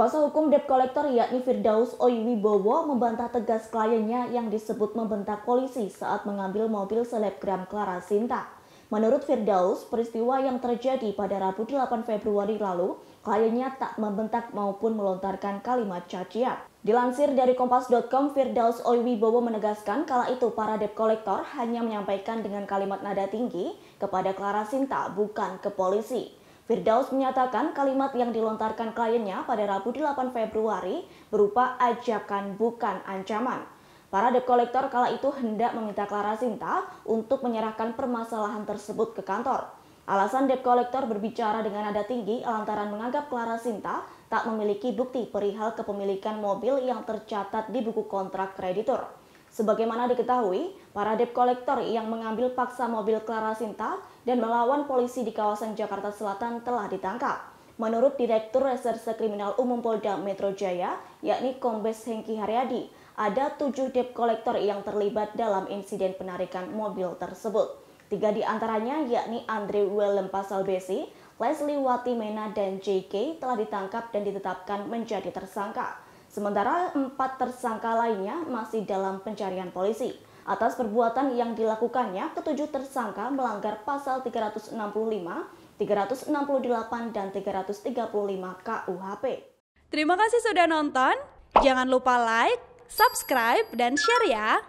Kuasa hukum debt collector yakni Firdaus Oiwibowo membantah tegas kliennya yang disebut membentak polisi saat mengambil mobil selebgram Clara Sinta. Menurut Firdaus, peristiwa yang terjadi pada Rabu 8 Februari lalu, kliennya tak membentak maupun melontarkan kalimat cacian. Dilansir dari kompas.com, Firdaus Oiwibowo menegaskan kala itu para debt collector hanya menyampaikan dengan kalimat nada tinggi kepada Clara Sinta, bukan ke polisi. Firdaus menyatakan kalimat yang dilontarkan kliennya pada Rabu 8 Februari berupa ajakan bukan ancaman. Para debt collector kala itu hendak meminta Clara Sinta untuk menyerahkan permasalahan tersebut ke kantor. Alasan debt collector berbicara dengan nada tinggi lantaran menganggap Clara Sinta tak memiliki bukti perihal kepemilikan mobil yang tercatat di buku kontrak kreditor. Sebagaimana diketahui, para debt collector yang mengambil paksa mobil Clara Sinta dan melawan polisi di kawasan Jakarta Selatan telah ditangkap. Menurut Direktur Reserse Kriminal Umum Polda Metro Jaya, yakni Kombes Hengki Haryadi, ada tujuh debt collector yang terlibat dalam insiden penarikan mobil tersebut. Tiga di antaranya yakni Andre Willem Pasal Besi, Leslie Mena dan JK telah ditangkap dan ditetapkan menjadi tersangka. Sementara empat tersangka lainnya masih dalam pencarian polisi. Atas perbuatan yang dilakukannya, ketujuh tersangka melanggar pasal 365, 368, dan 335 KUHP. Terima kasih sudah nonton. Jangan lupa like, subscribe, dan share ya.